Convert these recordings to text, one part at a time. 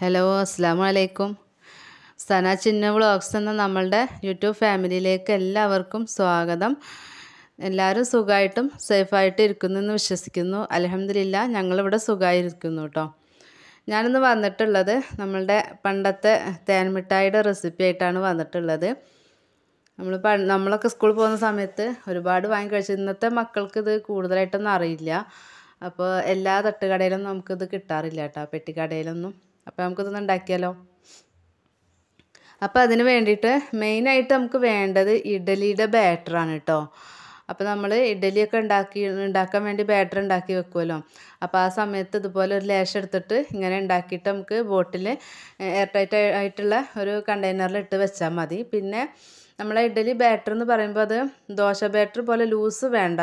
hello അസ്സാം വലൈക്കും സന ചിന്ന vlogs എന്ന നമ്മളുടെ യൂട്യൂബ് ഫാമിലിയിലേക്ക് എല്ലാവർക്കും സ്വാഗതം എല്ലാവരും സുഖമായിട്ടും സേഫായിട്ട് എന്ന് വിശ്വസിക്കുന്നു അലഹമില്ല ഞങ്ങളിവിടെ സുഖമായിരിക്കുന്നു കേട്ടോ ഞാനിന്ന് വന്നിട്ടുള്ളത് നമ്മളുടെ പണ്ടത്തെ തേൻമിഠായിയുടെ റെസിപ്പി ആയിട്ടാണ് വന്നിട്ടുള്ളത് നമ്മൾ നമ്മളൊക്കെ സ്കൂളിൽ പോകുന്ന സമയത്ത് ഒരുപാട് വാങ്ങി കഴിച്ചു ഇന്നത്തെ മക്കൾക്ക് ഇത് കൂടുതലായിട്ടൊന്നും അറിയില്ല അപ്പോൾ എല്ലാ തട്ടുകടയിലൊന്നും നമുക്കിത് കിട്ടാറില്ല കേട്ടോ പെട്ടിക്കടയിലൊന്നും അപ്പോൾ നമുക്കിതൊന്ന് ഉണ്ടാക്കിയാലോ അപ്പോൾ അതിന് വേണ്ടിയിട്ട് മെയിനായിട്ട് നമുക്ക് വേണ്ടത് ഇഡലിയുടെ ബാറ്ററാണ് കേട്ടോ അപ്പോൾ നമ്മൾ ഇഡലിയൊക്കെ ഉണ്ടാക്കി ഉണ്ടാക്കാൻ വേണ്ടി ബാറ്റർ ഉണ്ടാക്കി വെക്കുമല്ലോ അപ്പോൾ ആ സമയത്ത് ഇതുപോലെ ഒരു ലേശം എടുത്തിട്ട് ഇങ്ങനെ ഉണ്ടാക്കിയിട്ട് നമുക്ക് ബോട്ടിൽ എയർ ടൈറ്റ് ആയിട്ടുള്ള ഒരു കണ്ടെയ്നറിൽ ഇട്ട് വെച്ചാൽ മതി പിന്നെ നമ്മളെ ഇഡലി ബാറ്റർ എന്ന് പറയുമ്പോൾ അത് ദോശ ബാറ്റർ പോലെ ലൂസ് വേണ്ട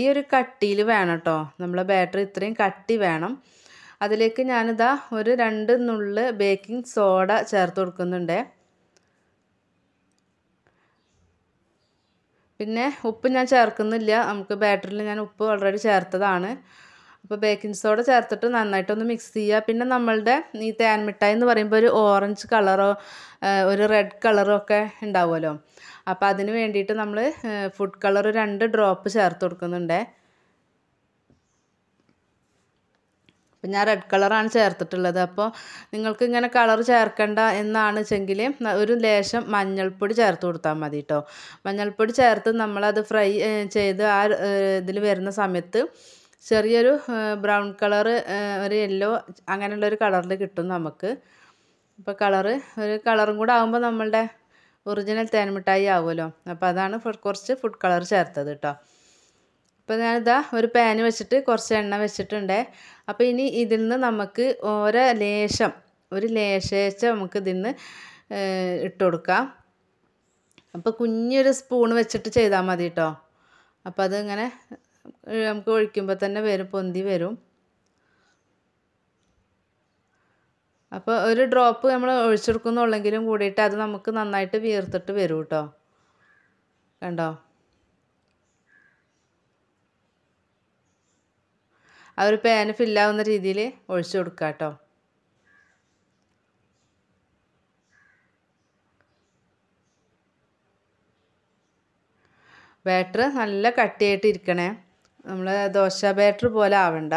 ഈ ഒരു കട്ടിയിൽ വേണം കേട്ടോ നമ്മളെ ബാറ്റർ ഇത്രയും കട്ടി വേണം അതിലേക്ക് ഞാനിതാ ഒരു രണ്ട് നുള്ള് ബേക്കിംഗ് സോഡ ചേർത്ത് കൊടുക്കുന്നുണ്ട് പിന്നെ ഉപ്പ് ഞാൻ ചേർക്കുന്നില്ല നമുക്ക് ബാറ്ററിൽ ഞാൻ ഉപ്പ് ഓൾറെഡി ചേർത്തതാണ് അപ്പോൾ ബേക്കിംഗ് സോഡ ചേർത്തിട്ട് നന്നായിട്ടൊന്ന് മിക്സ് ചെയ്യുക പിന്നെ നമ്മളുടെ ഈ തേൻ മിഠായി എന്ന് പറയുമ്പോൾ ഒരു ഓറഞ്ച് കളറോ ഒരു റെഡ് കളറോ ഒക്കെ ഉണ്ടാവുമല്ലോ അപ്പോൾ അതിന് വേണ്ടിയിട്ട് നമ്മൾ ഫുഡ് കളർ രണ്ട് ഡ്രോപ്പ് ചേർത്ത് കൊടുക്കുന്നുണ്ട് അപ്പം ഞാൻ റെഡ് കളറാണ് ചേർത്തിട്ടുള്ളത് അപ്പോൾ നിങ്ങൾക്ക് ഇങ്ങനെ കളർ ചേർക്കണ്ട എന്നാണ് വെച്ചെങ്കിൽ ഒരു ലേശം മഞ്ഞൾപ്പൊടി ചേർത്ത് കൊടുത്താൽ മതി കേട്ടോ മഞ്ഞൾപ്പൊടി ചേർത്ത് നമ്മളത് ഫ്രൈ ചെയ്ത് ആ ഇതിൽ വരുന്ന സമയത്ത് ചെറിയൊരു ബ്രൗൺ കളറ് ഒരു യെല്ലോ അങ്ങനെയുള്ളൊരു ഒരു കളറിൽ കിട്ടും നമുക്ക് അപ്പോൾ കളറ് ഒരു കളറും കൂടെ ആകുമ്പോൾ നമ്മളുടെ ഒറിജിനൽ തേൻമിഠായി ആവുമല്ലോ അപ്പോൾ അതാണ് കുറച്ച് ഫുഡ് കളർ ചേർത്തത് കേട്ടോ അപ്പോൾ ഞാനിതാ ഒരു പാന് വെച്ചിട്ട് കുറച്ച് എണ്ണ വെച്ചിട്ടുണ്ട് അപ്പോൾ ഇനി ഇതിൽ നിന്ന് നമുക്ക് ഓരോ ലേശം ഒരു ലേശേച്ച നമുക്ക് ഇതിൽ നിന്ന് ഇട്ട് കൊടുക്കാം അപ്പോൾ കുഞ്ഞൊരു സ്പൂൺ വെച്ചിട്ട് ചെയ്താൽ മതി കേട്ടോ അപ്പോൾ അതിങ്ങനെ നമുക്ക് ഒഴിക്കുമ്പോൾ തന്നെ വരും പൊന്തി വരും അപ്പോൾ ഒരു ഡ്രോപ്പ് നമ്മൾ ഒഴിച്ചെടുക്കുന്നുള്ളെങ്കിലും കൂടിയിട്ട് അത് നമുക്ക് നന്നായിട്ട് വീർത്തിട്ട് വരും കേട്ടോ കണ്ടോ ആ ഒരു പാന് ഫില്ലാവുന്ന രീതിയിൽ ഒഴിച്ചു കൊടുക്കുക കേട്ടോ ബാറ്റർ നല്ല കട്ടിയായിട്ട് ഇരിക്കണേ നമ്മൾ ദോശ ബാറ്റർ പോലെ ആവണ്ട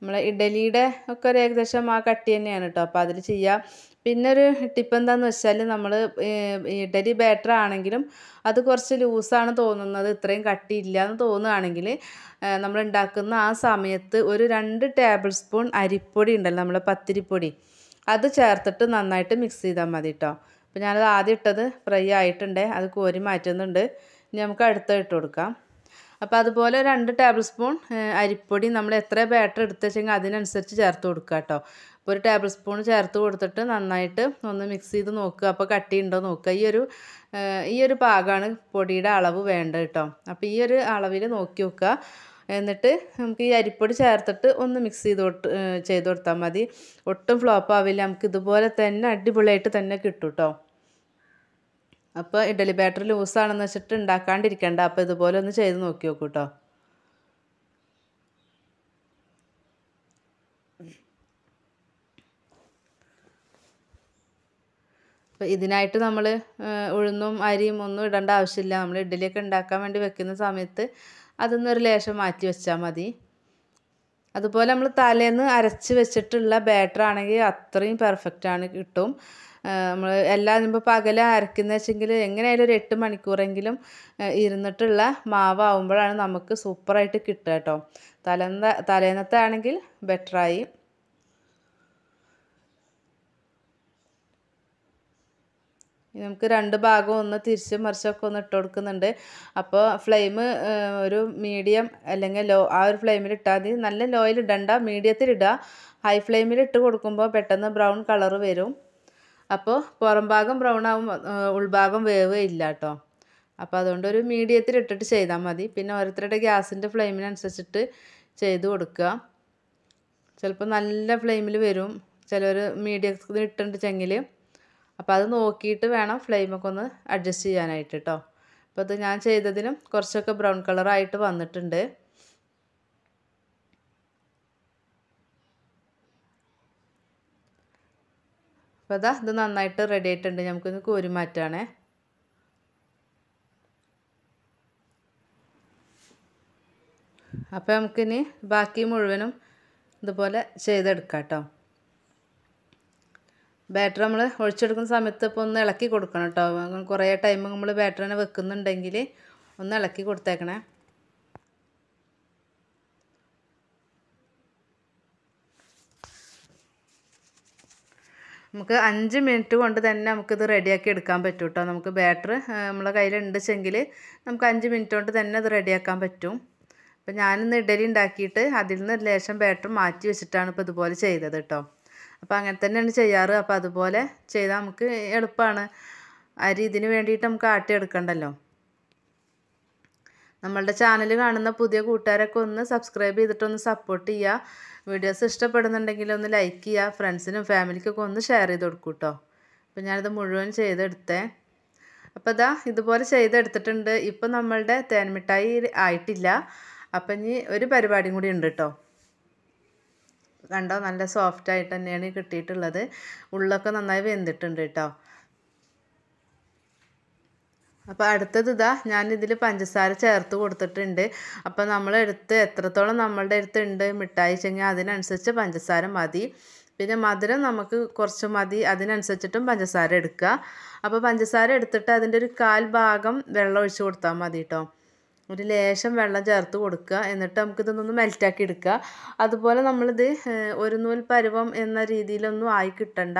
നമ്മൾ ഇഡലിയുടെ ഒക്കെ ഒരു ഏകദേശം ആ കട്ടി തന്നെയാണ് കേട്ടോ അപ്പോൾ അതിൽ ചെയ്യുക പിന്നൊരു ടിപ്പ് എന്താണെന്ന് വെച്ചാൽ നമ്മൾ ഇഡലി ബാറ്റർ ആണെങ്കിലും അത് കുറച്ച് ലൂസാണ് തോന്നുന്നത് ഇത്രയും കട്ടിയില്ല എന്ന് തോന്നുകയാണെങ്കിൽ നമ്മൾ ഉണ്ടാക്കുന്ന ആ സമയത്ത് ഒരു രണ്ട് ടേബിൾ സ്പൂൺ അരിപ്പൊടി ഉണ്ടല്ലോ നമ്മൾ പത്തിരിപ്പൊടി അത് ചേർത്തിട്ട് നന്നായിട്ട് മിക്സ് ചെയ്താൽ മതി കേട്ടോ അപ്പോൾ ഞാനത് ആദ്യം ഇട്ടത് ഫ്രൈ ആയിട്ടുണ്ട് അത് കോരി മാറ്റുന്നുണ്ട് ഇനി നമുക്ക് അടുത്ത ഇട്ട് കൊടുക്കാം അപ്പോൾ അതുപോലെ രണ്ട് ടേബിൾ സ്പൂൺ അരിപ്പൊടി നമ്മൾ എത്ര ബാറ്റർ എടുത്ത് വെച്ചെങ്കിൽ അതിനനുസരിച്ച് ചേർത്ത് കൊടുക്കുക കേട്ടോ അപ്പോൾ ഒരു ടേബിൾ സ്പൂൺ ചേർത്ത് കൊടുത്തിട്ട് നന്നായിട്ട് ഒന്ന് മിക്സ് ചെയ്ത് നോക്കുക അപ്പോൾ കട്ടിയുണ്ടോ നോക്കുക ഈ ഒരു ഈ ഒരു പാകമാണ് പൊടിയുടെ അളവ് വേണ്ടത് കേട്ടോ അപ്പോൾ ഈ ഒരു അളവിൽ നോക്കി നോക്കുക എന്നിട്ട് നമുക്ക് ഈ അരിപ്പൊടി ചേർത്തിട്ട് ഒന്ന് മിക്സ് ചെയ്ത് ചെയ്ത് കൊടുത്താൽ മതി ഒട്ടും ഫ്ലോപ്പ് ആവില്ല നമുക്ക് ഇതുപോലെ തന്നെ അടിപൊളിയായിട്ട് തന്നെ കിട്ടും കേട്ടോ അപ്പോൾ ഇഡ്ഡലി ബാറ്റർ ലൂസാണെന്ന് വെച്ചിട്ട് ഉണ്ടാക്കാണ്ടിരിക്കേണ്ട അപ്പോൾ ഇതുപോലെ ഒന്ന് ചെയ്ത് നോക്കി നോക്കൂ കേട്ടോ അപ്പോൾ ഇതിനായിട്ട് നമ്മൾ ഉഴുന്നും അരിയും ഒന്നും ഇടേണ്ട ആവശ്യമില്ല നമ്മൾ ഇഡ്ഡലിയൊക്കെ ഉണ്ടാക്കാൻ വേണ്ടി വെക്കുന്ന സമയത്ത് ഒരു ലേശം മാറ്റി വെച്ചാൽ മതി അതുപോലെ നമ്മൾ തലേന്ന് അരച്ച് വെച്ചിട്ടുള്ള ബാറ്റർ ആണെങ്കിൽ അത്രയും പെർഫെക്റ്റാണ് കിട്ടും നമ്മൾ എല്ലാ ഇപ്പോൾ പകല അരക്കുന്ന വെച്ചെങ്കിൽ എങ്ങനെയായാലും ഒരു എട്ട് മണിക്കൂറെങ്കിലും ഇരുന്നിട്ടുള്ള മാവാകുമ്പോഴാണ് നമുക്ക് സൂപ്പറായിട്ട് കിട്ടുക കേട്ടോ തലേന്ന തലേന്നത്തെ ആണെങ്കിൽ ബെറ്ററായി നമുക്ക് രണ്ട് ഭാഗവും ഒന്ന് തിരിച്ച് മറിച്ചൊക്കെ ഒന്ന് ഇട്ട് കൊടുക്കുന്നുണ്ട് അപ്പോൾ ഫ്ലെയിം ഒരു മീഡിയം അല്ലെങ്കിൽ ലോ ആ ഒരു ഫ്ലെയിമിൽ ഇട്ടാൽ മതി നല്ല ലോയിൽ ഇടണ്ട മീഡിയത്തിൽ ഇടുക ഹൈ ഫ്ലെയിമിൽ ഇട്ട് കൊടുക്കുമ്പോൾ പെട്ടെന്ന് ബ്രൗൺ കളർ വരും അപ്പോൾ പുറം ഭാഗം ബ്രൗൺ ആവും ഉൾഭാഗം വേവ് ഇല്ല കേട്ടോ അപ്പോൾ അതുകൊണ്ട് ഒരു മീഡിയത്തിൽ ഇട്ടിട്ട് ചെയ്താൽ മതി പിന്നെ ഓരോരുത്തരുടെ ഗ്യാസിൻ്റെ ഫ്ലെയിമിനനുസരിച്ചിട്ട് ചെയ്ത് കൊടുക്കുക ചിലപ്പോൾ നല്ല ഫ്ലെയിമിൽ വരും ചിലർ മീഡിയത്തിൽ ഇട്ടിട്ടുണ്ട് ചെങ്കിൽ അപ്പോൾ അത് നോക്കിയിട്ട് വേണം ഫ്ലെയിമൊക്കെ ഒന്ന് അഡ്ജസ്റ്റ് ചെയ്യാനായിട്ട് കേട്ടോ അപ്പോൾ അത് ഞാൻ ചെയ്തതിനും കുറച്ചൊക്കെ ബ്രൗൺ കളറായിട്ട് വന്നിട്ടുണ്ട് അപ്പോൾ അതാ ഇത് നന്നായിട്ട് റെഡി ആയിട്ടുണ്ട് നമുക്കിത് കോരി മാറ്റാണേ അപ്പോൾ നമുക്കിനി ബാക്കി മുഴുവനും ഇതുപോലെ ചെയ്തെടുക്കാം കേട്ടോ ബാറ്ററി നമ്മൾ ഒഴിച്ചെടുക്കുന്ന സമയത്ത് ഇപ്പോൾ ഒന്ന് ഇളക്കി കൊടുക്കണം കേട്ടോ കുറേ ടൈം നമ്മൾ ബാറ്ററിനെ വെക്കുന്നുണ്ടെങ്കിൽ ഒന്ന് ഇളക്കി കൊടുത്തേക്കണേ നമുക്ക് അഞ്ച് മിനിറ്റ് കൊണ്ട് തന്നെ നമുക്കിത് റെഡിയാക്കി എടുക്കാൻ പറ്റും കേട്ടോ നമുക്ക് ബാറ്റർ നമ്മളെ ഉണ്ടെങ്കിൽ നമുക്ക് അഞ്ച് മിനിറ്റ് കൊണ്ട് തന്നെ ഇത് റെഡിയാക്കാൻ പറ്റും അപ്പോൾ ഞാനിന്ന് ഇഡലി ഉണ്ടാക്കിയിട്ട് അതിൽ നിന്ന് ലേശം ബാറ്റർ മാറ്റി വെച്ചിട്ടാണ് ഇപ്പോൾ ഇതുപോലെ ചെയ്തത് കേട്ടോ അപ്പോൾ അങ്ങനെ തന്നെയാണ് ചെയ്യാറ് അപ്പോൾ അതുപോലെ ചെയ്താൽ നമുക്ക് എളുപ്പമാണ് അരി ഇതിന് വേണ്ടിയിട്ട് നമുക്ക് ആട്ടിയെടുക്കണ്ടല്ലോ നമ്മളുടെ ചാനൽ കാണുന്ന പുതിയ കൂട്ടുകാരൊക്കെ ഒന്ന് സബ്സ്ക്രൈബ് ചെയ്തിട്ടൊന്ന് സപ്പോർട്ട് ചെയ്യുക വീഡിയോസ് ഇഷ്ടപ്പെടുന്നുണ്ടെങ്കിൽ ഒന്ന് ലൈക്ക് ചെയ്യുക ഫ്രണ്ട്സിനും ഫാമിലിക്കൊക്കെ ഒന്ന് ഷെയർ ചെയ്ത് കൊടുക്കും കേട്ടോ അപ്പോൾ ഞാനിത് മുഴുവൻ ചെയ്തെടുത്തേ അപ്പോൾ ഇതാ ഇതുപോലെ ചെയ്തെടുത്തിട്ടുണ്ട് ഇപ്പം നമ്മളുടെ തേൻമിഠായി ആയിട്ടില്ല അപ്പം ഇനി ഒരു പരിപാടിയും കൂടി ഉണ്ട് കേട്ടോ കണ്ടോ നല്ല സോഫ്റ്റായിട്ട് തന്നെയാണ് കിട്ടിയിട്ടുള്ളത് ഉള്ളൊക്കെ നന്നായി വെന്തിട്ടുണ്ട് കേട്ടോ അപ്പോൾ അടുത്തത് ഇതാ ഞാനിതിൽ പഞ്ചസാര ചേർത്ത് കൊടുത്തിട്ടുണ്ട് അപ്പോൾ നമ്മളെടുത്ത് എത്രത്തോളം നമ്മളുടെ അടുത്ത് ഉണ്ട് മിഠായി ചെങ്ങി അതിനനുസരിച്ച് പഞ്ചസാര മതി പിന്നെ മധുരം നമുക്ക് കുറച്ച് മതി അതിനനുസരിച്ചിട്ടും പഞ്ചസാര എടുക്കുക അപ്പോൾ പഞ്ചസാര എടുത്തിട്ട് അതിൻ്റെ ഒരു കാൽ ഭാഗം വെള്ളം ഒഴിച്ച് കൊടുത്താൽ മതി കേട്ടോ ഒരു ലേശം വെള്ളം ചേർത്ത് കൊടുക്കുക എന്നിട്ട് നമുക്കിതൊന്നൊന്ന് മെൽറ്റാക്കി എടുക്കുക അതുപോലെ നമ്മളിത് ഒരു നൂൽ പരുവം എന്ന രീതിയിലൊന്നും ആയി കിട്ടണ്ട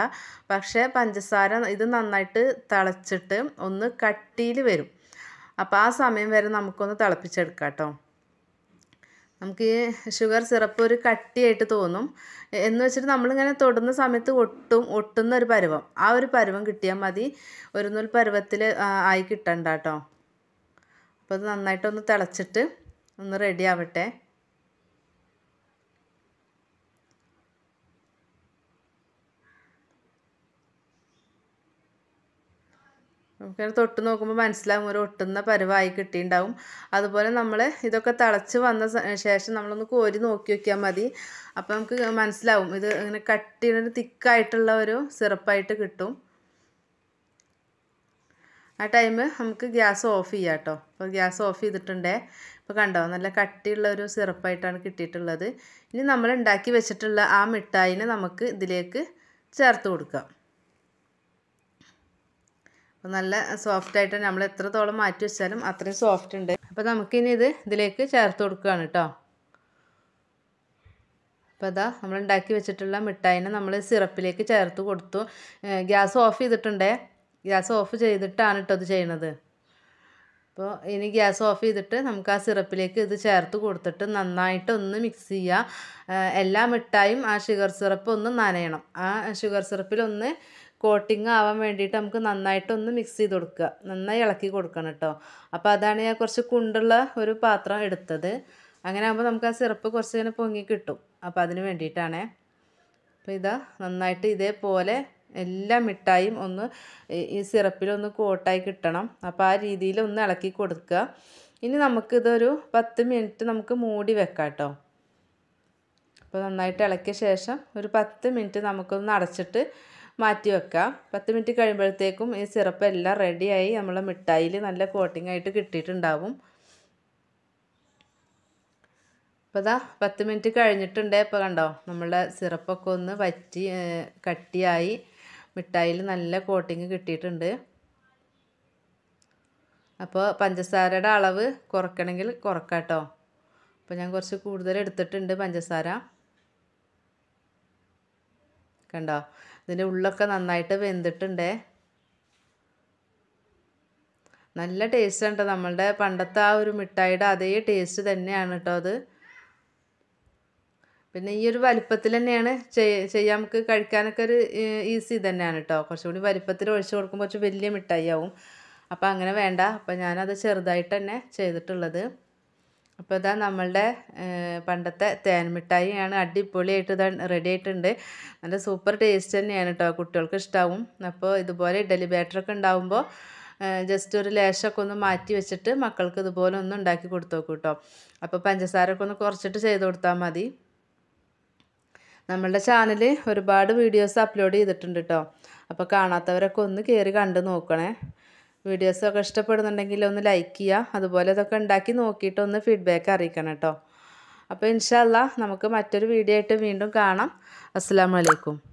പക്ഷേ പഞ്ചസാര ഇത് നന്നായിട്ട് തിളച്ചിട്ട് ഒന്ന് കട്ടിയിൽ വരും അപ്പോൾ ആ സമയം വരെ നമുക്കൊന്ന് തിളപ്പിച്ചെടുക്കാം കേട്ടോ നമുക്ക് ഈ ഷുഗർ സിറപ്പ് ഒരു കട്ടിയായിട്ട് തോന്നും എന്ന് വെച്ചിട്ട് നമ്മളിങ്ങനെ തൊടുന്ന സമയത്ത് ഒട്ടും ഒട്ടുന്ന ഒരു പരുവം ആ ഒരു പരുവം കിട്ടിയാൽ മതി ഒരു നൂൽ പരുവത്തിൽ ആയി കിട്ടണ്ട കേട്ടോ അപ്പോൾ അത് നന്നായിട്ടൊന്ന് തിളച്ചിട്ട് ഒന്ന് റെഡി ആവട്ടെ നമുക്കിങ്ങനെ തൊട്ട് നോക്കുമ്പോൾ മനസ്സിലാകും ഒരു ഒട്ടുന്ന പരുവായി കിട്ടിയിട്ടുണ്ടാവും അതുപോലെ നമ്മൾ ഇതൊക്കെ തിളച്ച് വന്ന ശേഷം നമ്മളൊന്ന് കോരി നോക്കി നോക്കിയാൽ മതി അപ്പോൾ നമുക്ക് മനസ്സിലാവും ഇത് ഇങ്ങനെ കട്ടിയുള്ളൊരു തിക്കായിട്ടുള്ള ഒരു സിറപ്പായിട്ട് കിട്ടും ആ ടൈം നമുക്ക് ഗ്യാസ് ഓഫ് ചെയ്യാം കേട്ടോ അപ്പോൾ ഗ്യാസ് ഓഫ് ചെയ്തിട്ടുണ്ടേ ഇപ്പോൾ കണ്ടോ നല്ല കട്ടിയുള്ള ഒരു സിറപ്പായിട്ടാണ് കിട്ടിയിട്ടുള്ളത് ഇനി നമ്മൾ ഉണ്ടാക്കി വെച്ചിട്ടുള്ള ആ മിഠായിനെ നമുക്ക് ഇതിലേക്ക് ചേർത്ത് കൊടുക്കാം അപ്പോൾ നല്ല സോഫ്റ്റായിട്ട് നമ്മൾ എത്രത്തോളം മാറ്റി വെച്ചാലും അത്രയും സോഫ്റ്റ് ഉണ്ട് അപ്പോൾ നമുക്കിനി ഇത് ഇതിലേക്ക് ചേർത്ത് കൊടുക്കുകയാണ് കേട്ടോ അപ്പോൾ അതാ നമ്മൾ ഉണ്ടാക്കി വെച്ചിട്ടുള്ള മിഠായിനെ നമ്മൾ സിറപ്പിലേക്ക് ചേർത്ത് കൊടുത്തു ഗ്യാസ് ഓഫ് ചെയ്തിട്ടുണ്ടേ ഗ്യാസ് ഓഫ് ചെയ്തിട്ടാണ് ഇട്ടോ ഇത് ചെയ്യണത് അപ്പോൾ ഇനി ഗ്യാസ് ഓഫ് ചെയ്തിട്ട് നമുക്ക് ആ സിറപ്പിലേക്ക് ഇത് ചേർത്ത് കൊടുത്തിട്ട് നന്നായിട്ട് ഒന്ന് മിക്സ് ചെയ്യുക എല്ലാ മിഠായും ആ ഷുഗർ സിറപ്പ് ഒന്ന് നനയണം ആ ഷുഗർ സിറപ്പിലൊന്ന് കോട്ടിങ് ആവാൻ വേണ്ടിയിട്ട് നമുക്ക് നന്നായിട്ടൊന്ന് മിക്സ് ചെയ്ത് കൊടുക്കുക നന്നായി ഇളക്കി കൊടുക്കണം കേട്ടോ അപ്പോൾ അതാണ് ഞാൻ കുറച്ച് കുണ്ടുള്ള ഒരു പാത്രം എടുത്തത് അങ്ങനെ ആകുമ്പോൾ നമുക്ക് ആ സിറപ്പ് കുറച്ച് ഇങ്ങനെ പൊങ്ങി കിട്ടും അപ്പോൾ അതിന് വേണ്ടിയിട്ടാണേ അപ്പോൾ ഇതാ നന്നായിട്ട് ഇതേപോലെ എല്ലാ മിഠായും ഒന്ന് ഈ സിറപ്പിലൊന്ന് കോട്ടായി കിട്ടണം അപ്പോൾ ആ രീതിയിൽ ഒന്ന് ഇളക്കി കൊടുക്കുക ഇനി നമുക്കിതൊരു പത്ത് മിനിറ്റ് നമുക്ക് മൂടി വെക്കാം കേട്ടോ അപ്പോൾ നന്നായിട്ട് ഇളക്കിയ ശേഷം ഒരു പത്ത് മിനിറ്റ് നമുക്കൊന്ന് അടച്ചിട്ട് മാറ്റി വെക്കാം പത്ത് മിനിറ്റ് കഴിയുമ്പോഴത്തേക്കും ഈ സിറപ്പ് എല്ലാം റെഡിയായി നമ്മളെ മിഠായിൽ നല്ല കോട്ടിംഗ് ആയിട്ട് കിട്ടിയിട്ടുണ്ടാവും അപ്പോൾ ഇതാ പത്ത് മിനിറ്റ് കഴിഞ്ഞിട്ടുണ്ട് ഇപ്പോൾ കണ്ടോ നമ്മളുടെ സിറപ്പൊക്കെ ഒന്ന് വറ്റി കട്ടിയായി മിഠായിൽ നല്ല കോട്ടിങ് കിട്ടിയിട്ടുണ്ട് അപ്പോൾ പഞ്ചസാരയുടെ അളവ് കുറക്കണമെങ്കിൽ കുറക്കാം കേട്ടോ അപ്പോൾ ഞാൻ കുറച്ച് കൂടുതൽ എടുത്തിട്ടുണ്ട് പഞ്ചസാര കണ്ടോ ഇതിൻ്റെ ഉള്ളൊക്കെ നന്നായിട്ട് വെന്തിട്ടുണ്ട് നല്ല ടേസ്റ്റ് ഉണ്ട് നമ്മളുടെ പണ്ടത്തെ ആ ഒരു മിഠായിയുടെ അതേ ടേസ്റ്റ് തന്നെയാണ് കേട്ടോ അത് പിന്നെ ഈ ഒരു വലിപ്പത്തിൽ തന്നെയാണ് ചെയ്യാൻ നമുക്ക് കഴിക്കാനൊക്കെ ഒരു ഈസി തന്നെയാണ് കേട്ടോ കുറച്ചുകൂടി വലിപ്പത്തിൽ ഒഴിച്ച് കൊടുക്കുമ്പോൾ കുറച്ച് വലിയ മിഠായി ആവും അപ്പോൾ അങ്ങനെ വേണ്ട അപ്പോൾ ഞാനത് ചെറുതായിട്ട് തന്നെ ചെയ്തിട്ടുള്ളത് അപ്പോൾ ഇതാ നമ്മളുടെ പണ്ടത്തെ തേൻ മിഠായിയാണ് അടിപൊളിയായിട്ട് ഇതാ റെഡി ആയിട്ടുണ്ട് നല്ല സൂപ്പർ ടേസ്റ്റ് തന്നെയാണ് കേട്ടോ കുട്ടികൾക്ക് ഇഷ്ടാവും അപ്പോൾ ഇതുപോലെ ഇഡലി ബാറ്ററൊക്കെ ഉണ്ടാവുമ്പോൾ ജസ്റ്റ് ഒരു ലേശമൊക്കെ ഒന്ന് മാറ്റി വെച്ചിട്ട് മക്കൾക്ക് ഇതുപോലെ ഒന്ന് ഉണ്ടാക്കി കൊടുത്തു നോക്കൂ കേട്ടോ അപ്പോൾ പഞ്ചസാരൊക്കെ ഒന്ന് കുറച്ചിട്ട് ചെയ്ത് കൊടുത്താൽ മതി നമ്മളുടെ ചാനൽ ഒരുപാട് വീഡിയോസ് അപ്ലോഡ് ചെയ്തിട്ടുണ്ട് കേട്ടോ അപ്പോൾ കാണാത്തവരൊക്കെ ഒന്ന് കയറി കണ്ട് നോക്കണേ വീഡിയോസൊക്കെ ഇഷ്ടപ്പെടുന്നുണ്ടെങ്കിൽ ഒന്ന് ലൈക്ക് ചെയ്യുക അതുപോലെ ഇതൊക്കെ ഉണ്ടാക്കി നോക്കിയിട്ട് ഒന്ന് ഫീഡ്ബാക്ക് അറിയിക്കണം കേട്ടോ അപ്പോൾ ഇൻഷാല്ല നമുക്ക് മറ്റൊരു വീഡിയോ ആയിട്ട് വീണ്ടും കാണാം അസ്സാം വലൈക്കും